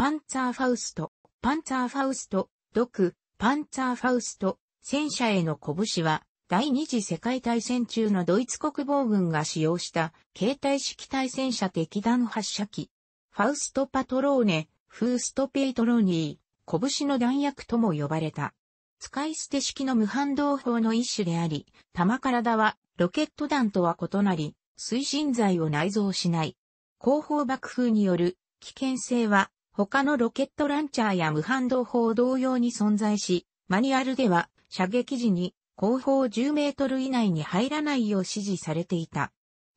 パンツァーファウスト、パンツァーファウスト、毒、パンツァーファウスト、戦車への拳は、第二次世界大戦中のドイツ国防軍が使用した携帯式対戦車敵弾発射機。ファウスト・パトローネ、フースト・ペイトロニー、拳の弾薬とも呼ばれた。使い捨て式の無反動砲の一種であり、弾体はロケット弾とは異なり、推進剤を内蔵しない。後方爆風による危険性は他のロケットランチャーや無反動砲同様に存在し、マニュアルでは射撃時に後方10メートル以内に入らないよう指示されていた。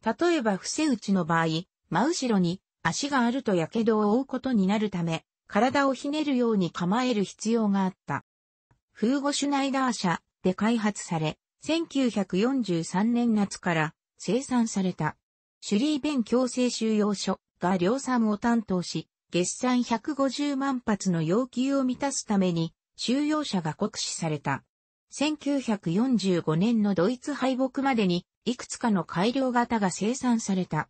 例えば伏せ打ちの場合、真後ろに足があると火傷を負うことになるため、体をひねるように構える必要があった。フーゴ・シュナイダー社で開発され、1943年夏から生産された。シュリーベン強制収容所が量産を担当し、月産150万発の要求を満たすために収容者が酷使された。1945年のドイツ敗北までにいくつかの改良型が生産された。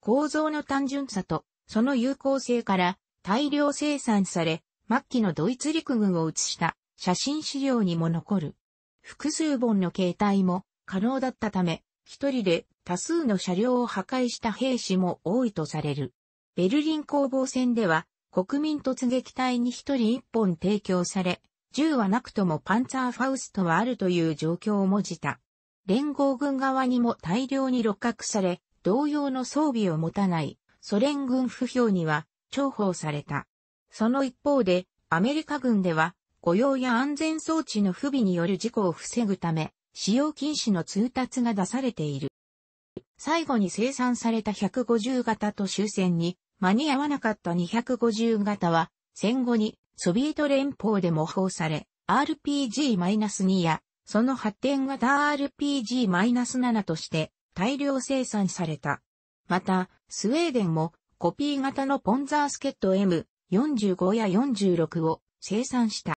構造の単純さとその有効性から大量生産され、末期のドイツ陸軍を写した写真資料にも残る。複数本の携帯も可能だったため、一人で多数の車両を破壊した兵士も多いとされる。ベルリン攻防戦では、国民突撃隊に一人一本提供され、銃はなくともパンツァーファウストはあるという状況を文じた。連合軍側にも大量に六角され、同様の装備を持たないソ連軍不評には重宝された。その一方で、アメリカ軍では、雇用や安全装置の不備による事故を防ぐため、使用禁止の通達が出されている。最後に生産された150型と終戦に間に合わなかった250型は、戦後にソビエト連邦で模倣され、RPG-2 や、その発展型 RPG-7 として大量生産された。また、スウェーデンもコピー型のポンザースケット M45 や46を生産した。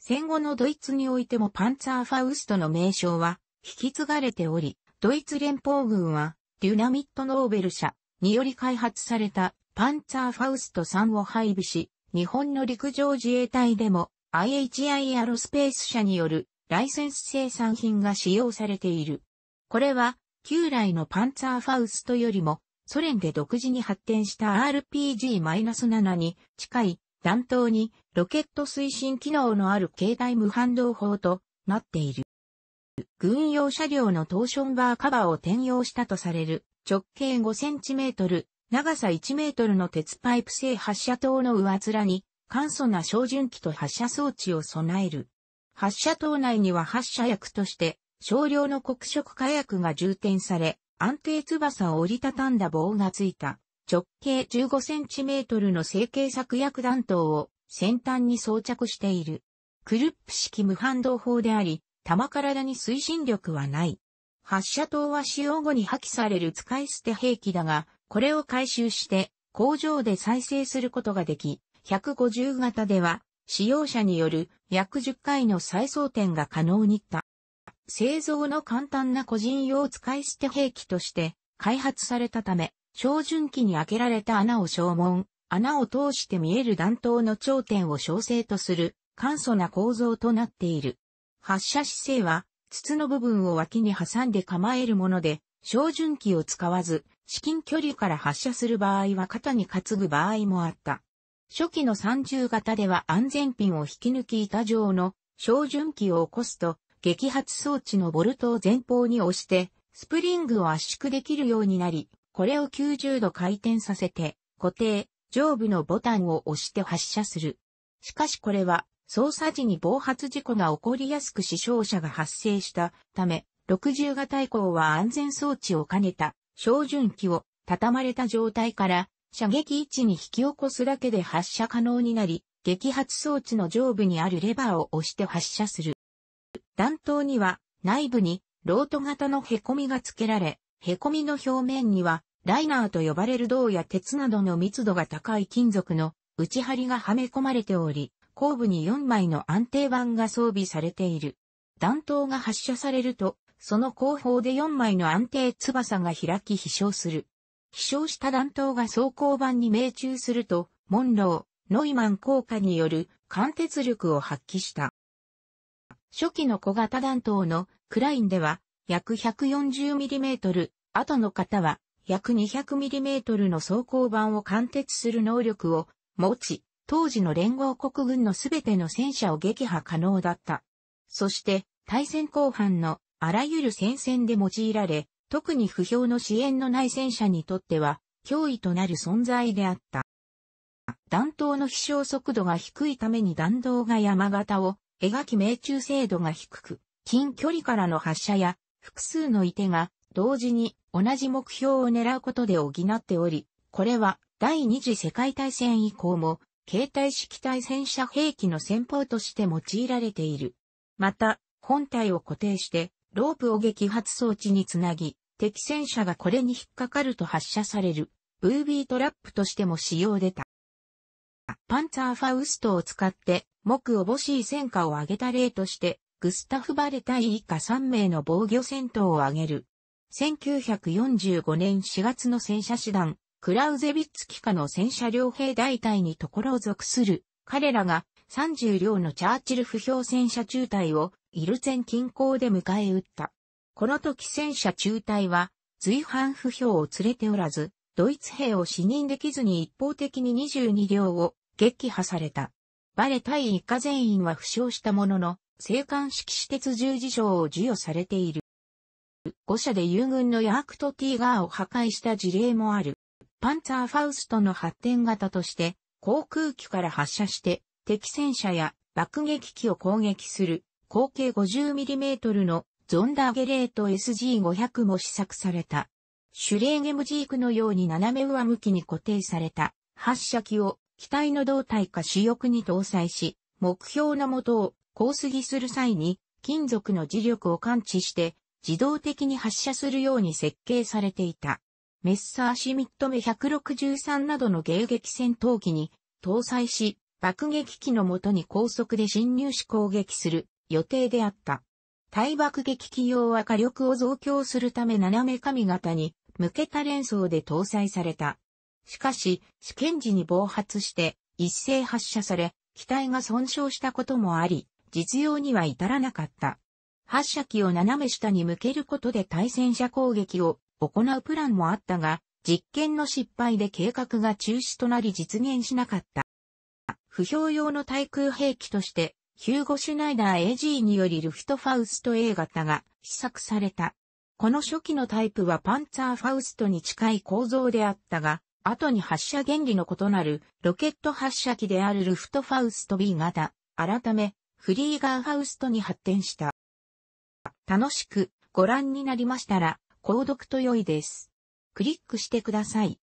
戦後のドイツにおいてもパンツァーファウストの名称は引き継がれており、ドイツ連邦軍はデュナミットノーベル社、により開発されたパンツァーファウスト3を配備し、日本の陸上自衛隊でも IHI アロスペース社によるライセンス生産品が使用されている。これは旧来のパンツァーファウストよりもソ連で独自に発展した RPG-7 に近い弾頭にロケット推進機能のある携帯無反動砲となっている。軍用車両のトーションバーカバーを転用したとされる直径5センチメートル、長さ1メートルの鉄パイプ製発射塔の上面に、簡素な照準器と発射装置を備える。発射塔内には発射薬として、少量の黒色火薬が充填され、安定翼を折りたたんだ棒がついた、直径 15cm の成形作薬弾頭を先端に装着している。クルップ式無反動砲であり、玉体に推進力はない。発射塔は使用後に破棄される使い捨て兵器だが、これを回収して工場で再生することができ、150型では使用者による約10回の再装填が可能になった。製造の簡単な個人用使い捨て兵器として開発されたため、照準器に開けられた穴を消耗穴を通して見える弾頭の頂点を小正とする簡素な構造となっている。発射姿勢は筒の部分を脇に挟んで構えるもので、照準器を使わず、至近距離から発射する場合は肩に担ぐ場合もあった。初期の30型では安全ピンを引き抜き板状の照準器を起こすと、激発装置のボルトを前方に押して、スプリングを圧縮できるようになり、これを90度回転させて、固定、上部のボタンを押して発射する。しかしこれは操作時に暴発事故が起こりやすく死傷者が発生したため、60型以降は安全装置を兼ねた照準機を畳まれた状態から射撃位置に引き起こすだけで発射可能になり、撃発装置の上部にあるレバーを押して発射する。弾頭には内部にロート型の凹みが付けられ、凹みの表面にはライナーと呼ばれる銅や鉄などの密度が高い金属の内張りがはめ込まれており、後部に4枚の安定板が装備されている。弾頭が発射されると、その後方で4枚の安定翼が開き飛翔する。飛翔した弾頭が装甲板に命中すると、モンロー、ノイマン効果による貫徹力を発揮した。初期の小型弾頭のクラインでは約 140mm、後の方は約 200mm の装甲板を貫徹する能力を持ち、当時の連合国軍のすべての戦車を撃破可能だった。そして、対戦後半のあらゆる戦線で用いられ、特に不評の支援のない戦車にとっては、脅威となる存在であった。弾頭の飛翔速度が低いために弾道が山形を描き命中精度が低く、近距離からの発射や複数の射手が同時に同じ目標を狙うことで補っており、これは第二次世界大戦以降も携帯式対戦車兵器の戦法として用いられている。また、本体を固定して、ロープを撃発装置につなぎ、敵戦車がこれに引っかかると発射される、ブービートラップとしても使用出た。パンツァーファウストを使って、目欲しい戦果を挙げた例として、グスタフ・バレ隊以下3名の防御戦闘を挙げる。1945年4月の戦車師団、クラウゼビッツ機下の戦車両兵大隊にところを属する、彼らが30両のチャーチル不評戦車中隊をイルゼン近郊で迎え撃った。この時戦車中隊は、随伴不評を連れておらず、ドイツ兵を死認できずに一方的に22両を撃破された。バレ隊一家全員は負傷したものの、青官式私鉄十字章を授与されている。5社で友軍のヤークトティーガーを破壊した事例もある。パンツァーファウストの発展型として、航空機から発射して、敵戦車や爆撃機を攻撃する、口径 50mm のゾンダーゲレート SG500 も試作された。シュレーゲムジークのように斜め上向きに固定された発射機を機体の胴体か主翼に搭載し、目標のもとを高すぎする際に金属の磁力を感知して自動的に発射するように設計されていた。メッサーシミット目163などの迎撃戦闘機に搭載し、爆撃機のもとに高速で侵入し攻撃する予定であった。対爆撃機用は火力を増強するため斜め髪型に向けた連装で搭載された。しかし、試験時に暴発して一斉発射され、機体が損傷したこともあり、実用には至らなかった。発射機を斜め下に向けることで対戦車攻撃を行うプランもあったが、実験の失敗で計画が中止となり実現しなかった。不評用の対空兵器として、ヒューゴ・シュナイダー AG によりルフトファウスト A 型が試作された。この初期のタイプはパンツァーファウストに近い構造であったが、後に発射原理の異なるロケット発射機であるルフトファウスト B 型、改め、フリーガーファウストに発展した。楽しくご覧になりましたら、購読と良いです。クリックしてください。